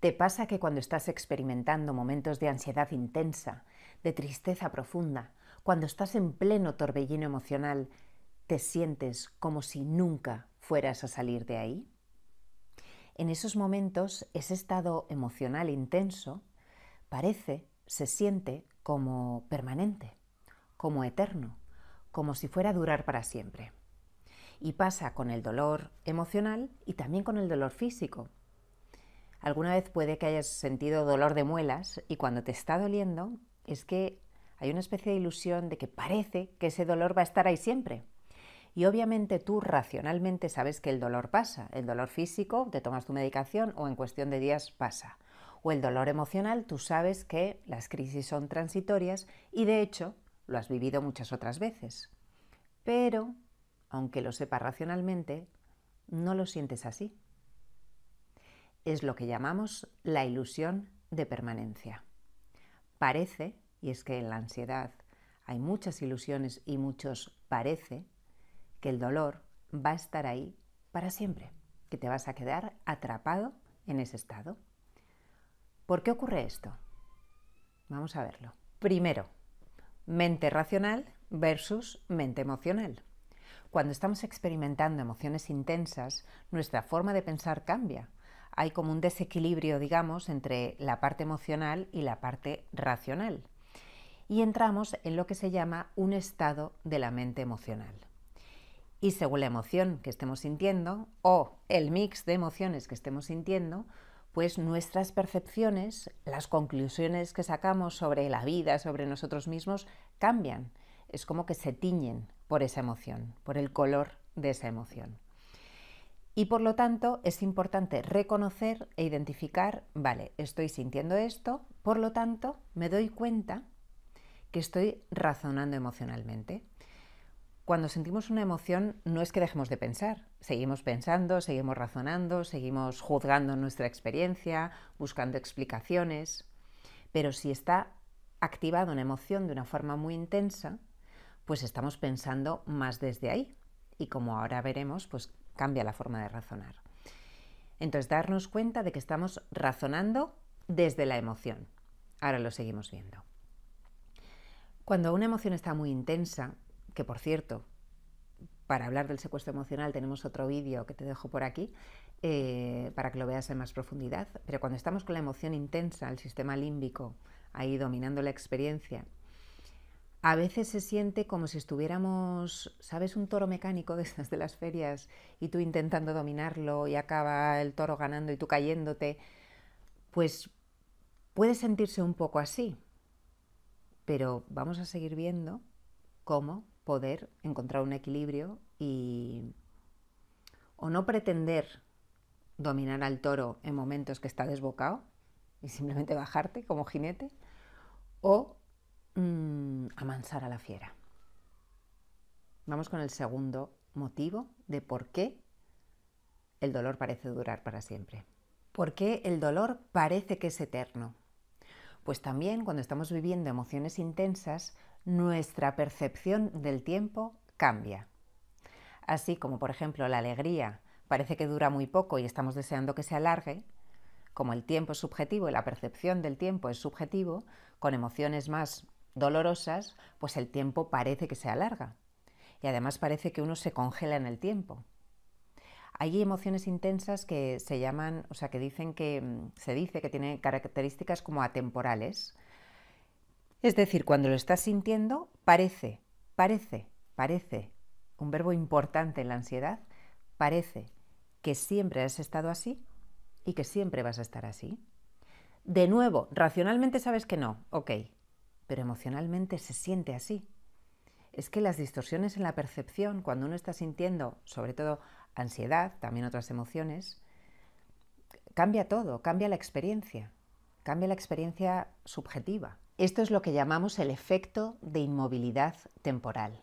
¿Te pasa que cuando estás experimentando momentos de ansiedad intensa, de tristeza profunda, cuando estás en pleno torbellino emocional, te sientes como si nunca fueras a salir de ahí? En esos momentos, ese estado emocional intenso parece, se siente como permanente, como eterno, como si fuera a durar para siempre. Y pasa con el dolor emocional y también con el dolor físico, Alguna vez puede que hayas sentido dolor de muelas y cuando te está doliendo es que hay una especie de ilusión de que parece que ese dolor va a estar ahí siempre. Y obviamente tú racionalmente sabes que el dolor pasa. El dolor físico, te tomas tu medicación o en cuestión de días pasa. O el dolor emocional, tú sabes que las crisis son transitorias y de hecho lo has vivido muchas otras veces. Pero, aunque lo sepas racionalmente, no lo sientes así es lo que llamamos la ilusión de permanencia. Parece, y es que en la ansiedad hay muchas ilusiones y muchos parece, que el dolor va a estar ahí para siempre, que te vas a quedar atrapado en ese estado. ¿Por qué ocurre esto? Vamos a verlo. Primero, mente racional versus mente emocional. Cuando estamos experimentando emociones intensas, nuestra forma de pensar cambia hay como un desequilibrio, digamos, entre la parte emocional y la parte racional. Y entramos en lo que se llama un estado de la mente emocional. Y según la emoción que estemos sintiendo o el mix de emociones que estemos sintiendo, pues nuestras percepciones, las conclusiones que sacamos sobre la vida, sobre nosotros mismos, cambian. Es como que se tiñen por esa emoción, por el color de esa emoción. Y por lo tanto es importante reconocer e identificar, vale, estoy sintiendo esto, por lo tanto me doy cuenta que estoy razonando emocionalmente. Cuando sentimos una emoción no es que dejemos de pensar, seguimos pensando, seguimos razonando, seguimos juzgando nuestra experiencia, buscando explicaciones, pero si está activada una emoción de una forma muy intensa, pues estamos pensando más desde ahí. Y como ahora veremos, pues cambia la forma de razonar. Entonces, darnos cuenta de que estamos razonando desde la emoción. Ahora lo seguimos viendo. Cuando una emoción está muy intensa, que por cierto, para hablar del secuestro emocional tenemos otro vídeo que te dejo por aquí eh, para que lo veas en más profundidad, pero cuando estamos con la emoción intensa, el sistema límbico ahí dominando la experiencia a veces se siente como si estuviéramos, ¿sabes? Un toro mecánico de de las ferias y tú intentando dominarlo y acaba el toro ganando y tú cayéndote. Pues puede sentirse un poco así, pero vamos a seguir viendo cómo poder encontrar un equilibrio y o no pretender dominar al toro en momentos que está desbocado y simplemente bajarte como jinete o mmm, amansar a la fiera. Vamos con el segundo motivo de por qué el dolor parece durar para siempre. ¿Por qué el dolor parece que es eterno? Pues también cuando estamos viviendo emociones intensas, nuestra percepción del tiempo cambia. Así como por ejemplo la alegría parece que dura muy poco y estamos deseando que se alargue, como el tiempo es subjetivo y la percepción del tiempo es subjetivo, con emociones más dolorosas, pues el tiempo parece que se alarga. Y además parece que uno se congela en el tiempo. Hay emociones intensas que se llaman, o sea, que dicen que mm, se dice que tienen características como atemporales. Es decir, cuando lo estás sintiendo, parece, parece, parece, un verbo importante en la ansiedad, parece que siempre has estado así y que siempre vas a estar así. De nuevo, racionalmente sabes que no, ok, pero emocionalmente se siente así. Es que las distorsiones en la percepción, cuando uno está sintiendo, sobre todo ansiedad, también otras emociones, cambia todo, cambia la experiencia, cambia la experiencia subjetiva. Esto es lo que llamamos el efecto de inmovilidad temporal.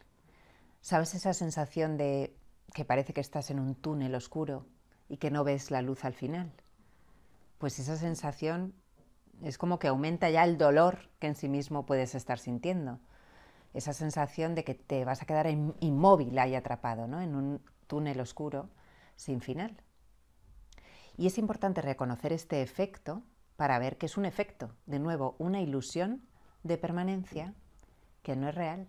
¿Sabes esa sensación de que parece que estás en un túnel oscuro y que no ves la luz al final? Pues esa sensación es como que aumenta ya el dolor que en sí mismo puedes estar sintiendo. Esa sensación de que te vas a quedar inmóvil ahí atrapado, ¿no? En un túnel oscuro sin final. Y es importante reconocer este efecto para ver que es un efecto, de nuevo, una ilusión de permanencia que no es real.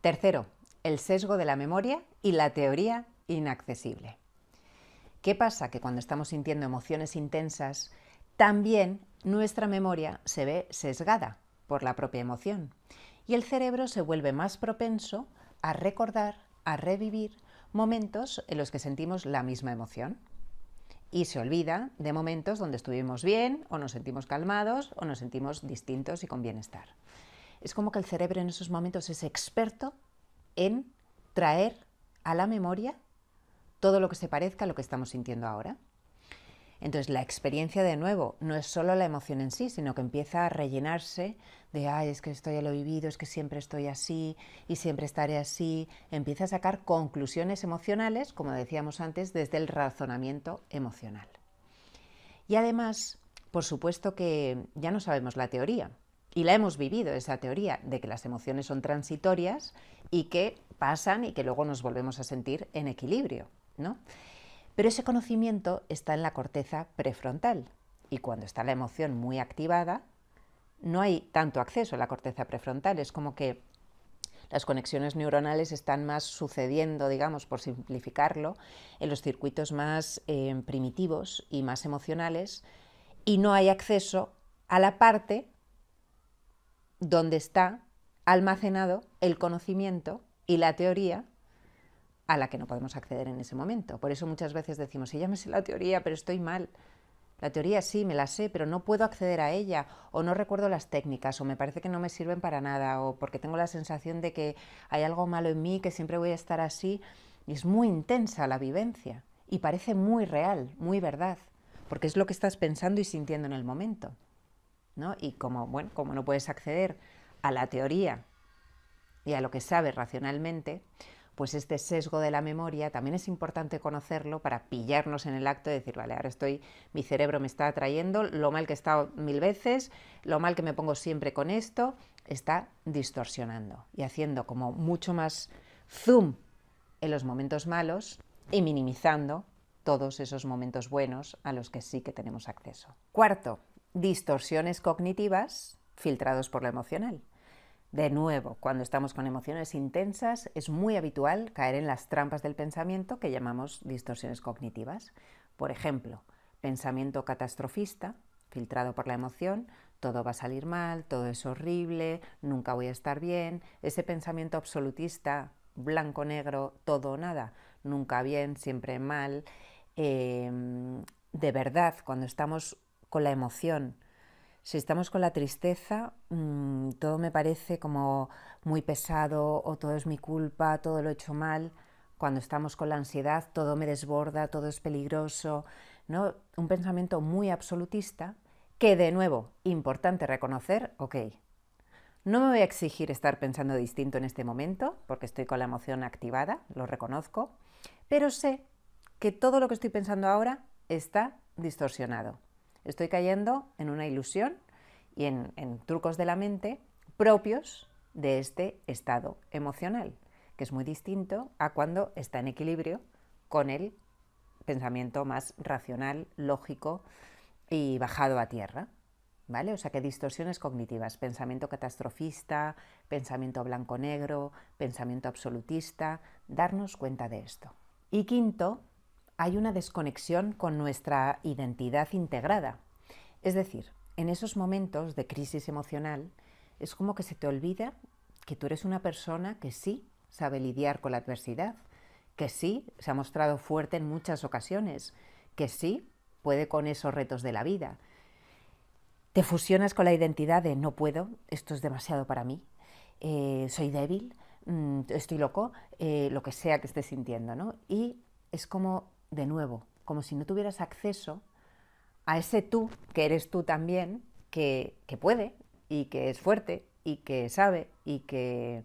Tercero, el sesgo de la memoria y la teoría inaccesible. ¿Qué pasa? Que cuando estamos sintiendo emociones intensas, también nuestra memoria se ve sesgada por la propia emoción y el cerebro se vuelve más propenso a recordar, a revivir momentos en los que sentimos la misma emoción y se olvida de momentos donde estuvimos bien o nos sentimos calmados o nos sentimos distintos y con bienestar. Es como que el cerebro en esos momentos es experto en traer a la memoria todo lo que se parezca a lo que estamos sintiendo ahora. Entonces la experiencia de nuevo no es solo la emoción en sí, sino que empieza a rellenarse de, ay, es que esto ya lo vivido, es que siempre estoy así y siempre estaré así. Empieza a sacar conclusiones emocionales, como decíamos antes, desde el razonamiento emocional. Y además, por supuesto que ya no sabemos la teoría, y la hemos vivido, esa teoría de que las emociones son transitorias y que pasan y que luego nos volvemos a sentir en equilibrio. Pero ese conocimiento está en la corteza prefrontal y cuando está la emoción muy activada, no hay tanto acceso a la corteza prefrontal, es como que las conexiones neuronales están más sucediendo, digamos, por simplificarlo, en los circuitos más eh, primitivos y más emocionales, y no hay acceso a la parte donde está almacenado el conocimiento y la teoría a la que no podemos acceder en ese momento. Por eso muchas veces decimos, sí, ya me sé la teoría, pero estoy mal. La teoría sí, me la sé, pero no puedo acceder a ella, o no recuerdo las técnicas, o me parece que no me sirven para nada, o porque tengo la sensación de que hay algo malo en mí, que siempre voy a estar así. Y es muy intensa la vivencia, y parece muy real, muy verdad, porque es lo que estás pensando y sintiendo en el momento. ¿no? Y como, bueno, como no puedes acceder a la teoría y a lo que sabes racionalmente, pues este sesgo de la memoria también es importante conocerlo para pillarnos en el acto de decir, vale, ahora estoy, mi cerebro me está atrayendo, lo mal que he estado mil veces, lo mal que me pongo siempre con esto, está distorsionando y haciendo como mucho más zoom en los momentos malos y minimizando todos esos momentos buenos a los que sí que tenemos acceso. Cuarto, distorsiones cognitivas filtrados por lo emocional. De nuevo, cuando estamos con emociones intensas es muy habitual caer en las trampas del pensamiento que llamamos distorsiones cognitivas. Por ejemplo, pensamiento catastrofista, filtrado por la emoción, todo va a salir mal, todo es horrible, nunca voy a estar bien, ese pensamiento absolutista, blanco-negro, todo o nada, nunca bien, siempre mal. Em, de verdad, cuando estamos con la emoción, si estamos con la tristeza, mm, todo me parece como muy pesado o todo es mi culpa, todo lo he hecho mal. Cuando estamos con la ansiedad, todo me desborda, todo es peligroso. ¿no? Un pensamiento muy absolutista que, de nuevo, importante reconocer, ok, no me voy a exigir estar pensando distinto en este momento, porque estoy con la emoción activada, lo reconozco, pero sé que todo lo que estoy pensando ahora está distorsionado Estoy cayendo en una ilusión y en, trucos de la mente propios de este estado emocional, que es muy distinto a cuando está en equilibrio con el pensamiento más racional, lógico y bajado a tierra. ¿Vale? O sea que distorsiones cognitivas, pensamiento catastrofista, pensamiento blanco-negro, pensamiento absolutista, darnos cuenta de esto. Y quinto, hay una desconexión con nuestra identidad integrada. Es decir, en esos momentos de crisis emocional es como que se te olvida que tú eres una persona que sí sabe lidiar con la adversidad, que sí se ha mostrado fuerte en muchas ocasiones, que sí puede con esos retos de la vida. Te fusionas con la identidad de no puedo, esto es demasiado para mí, eh, soy débil, mm, estoy loco, eh, lo que sea que estés sintiendo, Y es como de nuevo, como si no tuvieras acceso a ese tú, que eres tú también, que, puede y que es fuerte y que sabe y que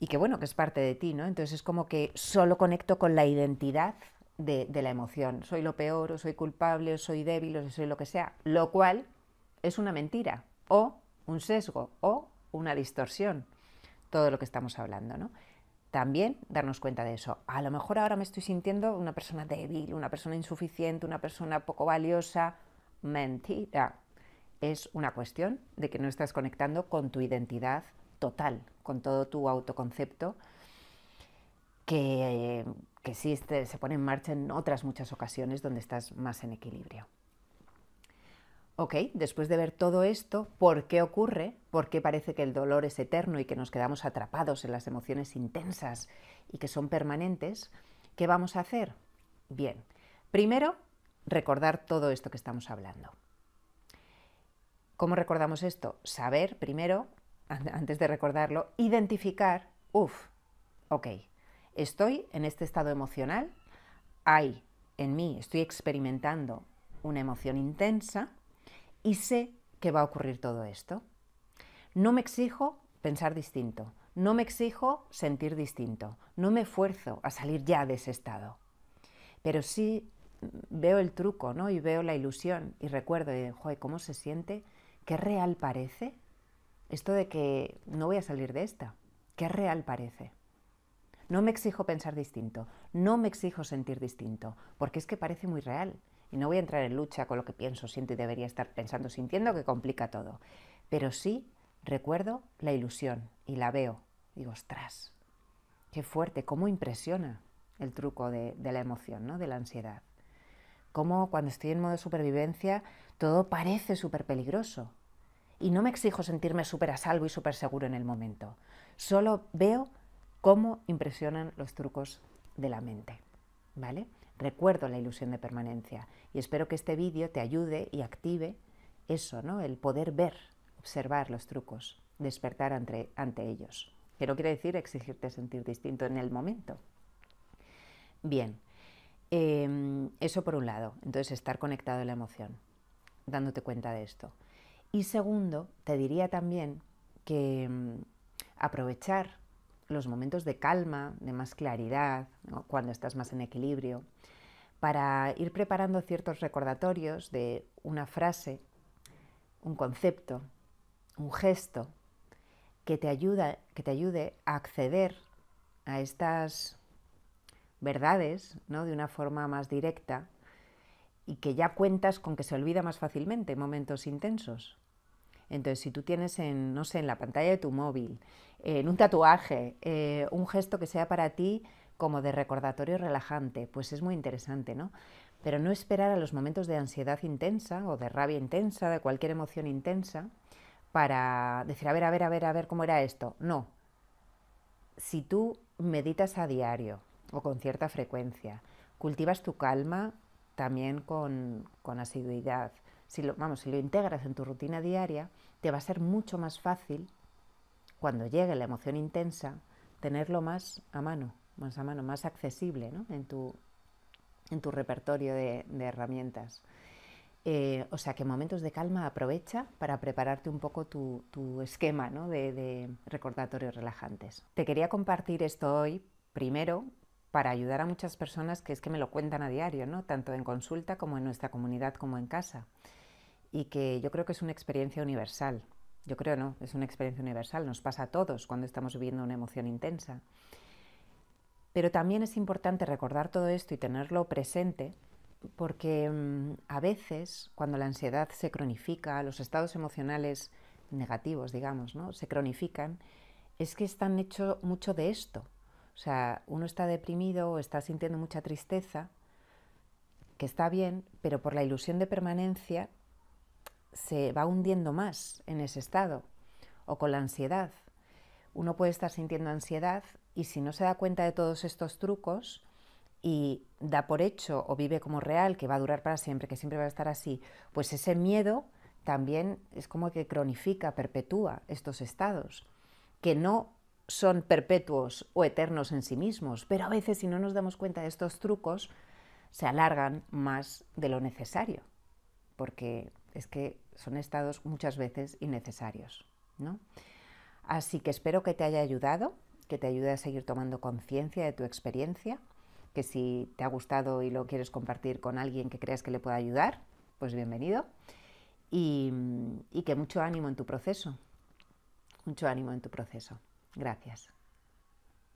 y bueno, que es parte de ti, ¿no? Entonces es como que solo conecto con la identidad de, de, la emoción. Soy lo peor, o soy culpable, o soy débil, o soy lo que sea. Lo cual es una mentira, o un sesgo, o una distorsión, todo lo que estamos hablando, ¿no? también darnos cuenta de eso. A lo mejor ahora me estoy sintiendo una persona débil, una persona insuficiente, una persona poco valiosa. Mentira. Es una cuestión de que no estás conectando con tu identidad total, con todo tu autoconcepto, que, que sí este, se pone en marcha en otras muchas ocasiones donde estás más en equilibrio. Ok, después de ver todo esto, ¿por qué ocurre? ¿Por qué parece que el dolor es eterno y que nos quedamos atrapados en las emociones intensas y que son permanentes? ¿Qué vamos a hacer? Bien, primero, recordar todo esto que estamos hablando. ¿Cómo recordamos esto? Saber primero, antes de recordarlo, identificar, uff, ok, estoy en este estado emocional, hay en mí, estoy experimentando una emoción intensa, y sé que va a ocurrir todo esto. No me exijo pensar distinto, no me exijo sentir distinto, no me esfuerzo a salir ya de ese estado. Pero sí veo el truco, ¿no? Y veo la ilusión y recuerdo, y, joder, ¿cómo se siente? ¿Qué real parece? Esto de que no voy a salir de esta, ¿qué real parece? No me exijo pensar distinto, no me exijo sentir distinto, porque es que parece muy real. Y no voy a entrar en lucha con lo que pienso, siento y debería estar pensando, sintiendo, que complica todo. Pero sí recuerdo la ilusión y la veo. Digo, ostras, qué fuerte, cómo impresiona el truco de, la emoción, ¿no? de la ansiedad. Cómo cuando estoy en modo de supervivencia todo parece súper peligroso. Y no me exijo sentirme súper a salvo y súper seguro en el momento. Solo veo cómo impresionan los trucos de la mente. ¿Vale? Recuerdo la ilusión de permanencia y espero que este vídeo te ayude y active eso, ¿no? El poder ver, observar los trucos, despertar ante, ellos. pero quiere decir exigirte sentir distinto en el momento. Bien, em, eso por un lado, entonces estar conectado a la emoción, dándote cuenta de esto. Y segundo, te diría también que em, aprovechar los momentos de calma, de más claridad, cuando estás más en equilibrio, para ir preparando ciertos recordatorios de una frase, un concepto, un gesto que te, ayuda, que te ayude a acceder a estas verdades ¿no? de una forma más directa y que ya cuentas con que se olvida más fácilmente en momentos intensos. Entonces, si tú tienes en, no sé, en la pantalla de tu móvil eh, en un tatuaje, eh, un gesto que sea para ti como de recordatorio relajante, pues es muy interesante, ¿no? Pero no esperar a los momentos de ansiedad intensa o de rabia intensa, de cualquier emoción intensa, para decir, a ver, a ver, a ver, a ver cómo era esto. No. Si tú meditas a diario o con cierta frecuencia, cultivas tu calma también con, con asiduidad, si lo, vamos, si lo integras en tu rutina diaria, te va a ser mucho más fácil cuando llegue la emoción intensa, tenerlo más a mano, más a mano, más accesible en, tu, repertorio de, herramientas. Eh, o sea que momentos de calma aprovecha para prepararte un poco tu, tu esquema de, de recordatorios relajantes. Te quería compartir esto hoy, primero, para ayudar a muchas personas que es que me lo cuentan a diario, ¿no? tanto en consulta como en nuestra comunidad como en casa. Y que yo creo que es una experiencia universal. Yo creo no, es una experiencia universal, nos pasa a todos cuando estamos viviendo una emoción intensa. Pero también es importante recordar todo esto y tenerlo presente porque mm, a veces cuando la ansiedad se cronifica, los estados emocionales negativos, digamos, ¿no? se cronifican, es que están hecho mucho de esto. O sea, uno está deprimido o está sintiendo mucha tristeza, que está bien, pero por la ilusión de permanencia se va hundiendo más en ese estado o con la ansiedad. Uno puede estar sintiendo ansiedad y si no se da cuenta de todos estos trucos y da por hecho o vive como real que va a durar para siempre, que siempre va a estar así, pues ese miedo también es como que cronifica, perpetúa estos estados, que no son perpetuos o eternos en sí mismos, pero a veces si no nos damos cuenta de estos trucos, se alargan más de lo necesario, porque es que son estados muchas veces innecesarios. ¿no? Así que espero que te haya ayudado, que te ayude a seguir tomando conciencia de tu experiencia, que si te ha gustado y lo quieres compartir con alguien que creas que le pueda ayudar, pues bienvenido. y que mucho ánimo en tu proceso. Mucho ánimo en tu proceso. Gracias.